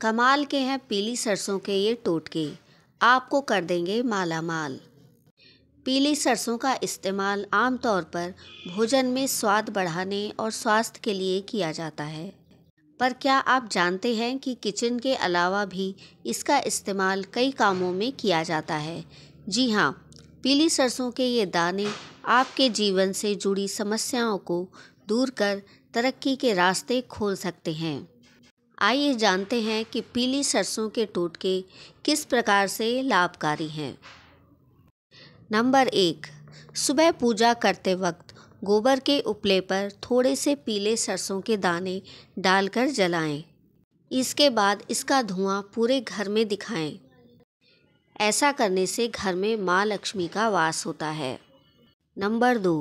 कमाल के हैं पीली सरसों के ये टोटके आपको कर देंगे माला माल पीली सरसों का इस्तेमाल आमतौर पर भोजन में स्वाद बढ़ाने और स्वास्थ्य के लिए किया जाता है पर क्या आप जानते हैं कि किचन के अलावा भी इसका इस्तेमाल कई कामों में किया जाता है जी हाँ पीली सरसों के ये दाने आपके जीवन से जुड़ी समस्याओं को दूर कर तरक्की के रास्ते खोल सकते हैं आइए जानते हैं कि पीली सरसों के टोटके किस प्रकार से लाभकारी हैं नंबर एक सुबह पूजा करते वक्त गोबर के उपले पर थोड़े से पीले सरसों के दाने डालकर जलाएं। इसके बाद इसका धुआं पूरे घर में दिखाएं। ऐसा करने से घर में माँ लक्ष्मी का वास होता है नंबर दो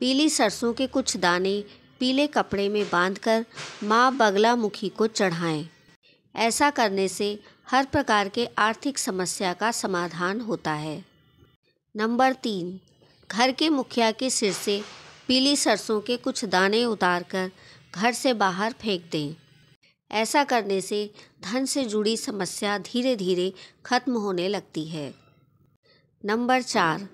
पीली सरसों के कुछ दाने पीले कपड़े में बांधकर माँ बगला मुखी को चढ़ाएं। ऐसा करने से हर प्रकार के आर्थिक समस्या का समाधान होता है नंबर तीन घर के मुखिया के सिर से पीली सरसों के कुछ दाने उतारकर घर से बाहर फेंक दें ऐसा करने से धन से जुड़ी समस्या धीरे धीरे खत्म होने लगती है नंबर चार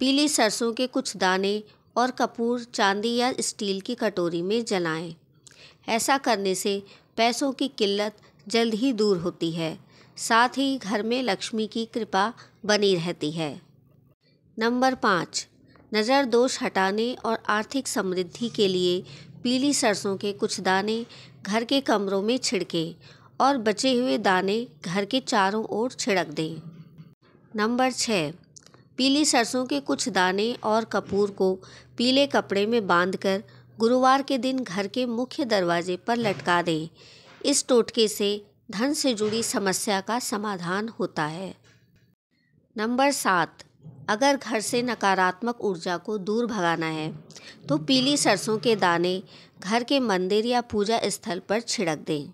पीली सरसों के कुछ दाने और कपूर चांदी या स्टील की कटोरी में जलाएं। ऐसा करने से पैसों की किल्लत जल्द ही दूर होती है साथ ही घर में लक्ष्मी की कृपा बनी रहती है नंबर पाँच नज़र दोष हटाने और आर्थिक समृद्धि के लिए पीली सरसों के कुछ दाने घर के कमरों में छिड़कें और बचे हुए दाने घर के चारों ओर छिड़क दें नंबर छः पीली सरसों के कुछ दाने और कपूर को पीले कपड़े में बांधकर गुरुवार के दिन घर के मुख्य दरवाजे पर लटका दें इस टोटके से धन से जुड़ी समस्या का समाधान होता है नंबर सात अगर घर से नकारात्मक ऊर्जा को दूर भगाना है तो पीली सरसों के दाने घर के मंदिर या पूजा स्थल पर छिड़क दें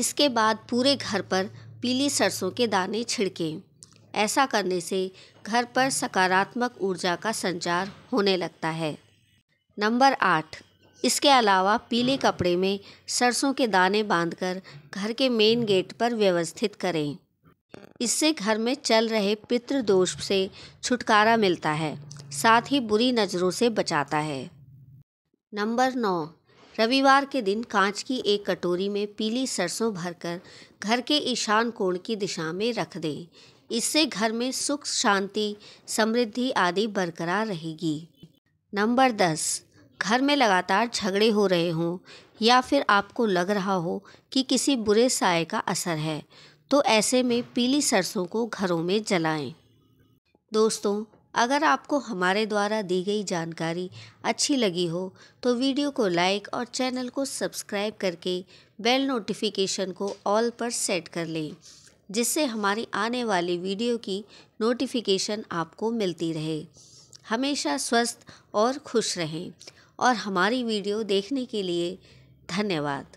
इसके बाद पूरे घर पर पीली सरसों के दाने छिड़कें ऐसा करने से घर पर सकारात्मक ऊर्जा का संचार होने लगता है नंबर आठ इसके अलावा पीले कपड़े में सरसों के दाने बांधकर घर के मेन गेट पर व्यवस्थित करें इससे घर में चल रहे पितृदोष से छुटकारा मिलता है साथ ही बुरी नज़रों से बचाता है नंबर नौ रविवार के दिन कांच की एक कटोरी में पीली सरसों भरकर घर के ईशान कोण की दिशा में रख दें इससे घर में सुख शांति समृद्धि आदि बरकरार रहेगी नंबर दस घर में लगातार झगड़े हो रहे हों या फिर आपको लग रहा हो कि किसी बुरे साय का असर है तो ऐसे में पीली सरसों को घरों में जलाएं। दोस्तों अगर आपको हमारे द्वारा दी गई जानकारी अच्छी लगी हो तो वीडियो को लाइक और चैनल को सब्सक्राइब करके बेल नोटिफिकेशन को ऑल पर सेट कर लें जिससे हमारी आने वाली वीडियो की नोटिफिकेशन आपको मिलती रहे हमेशा स्वस्थ और खुश रहें और हमारी वीडियो देखने के लिए धन्यवाद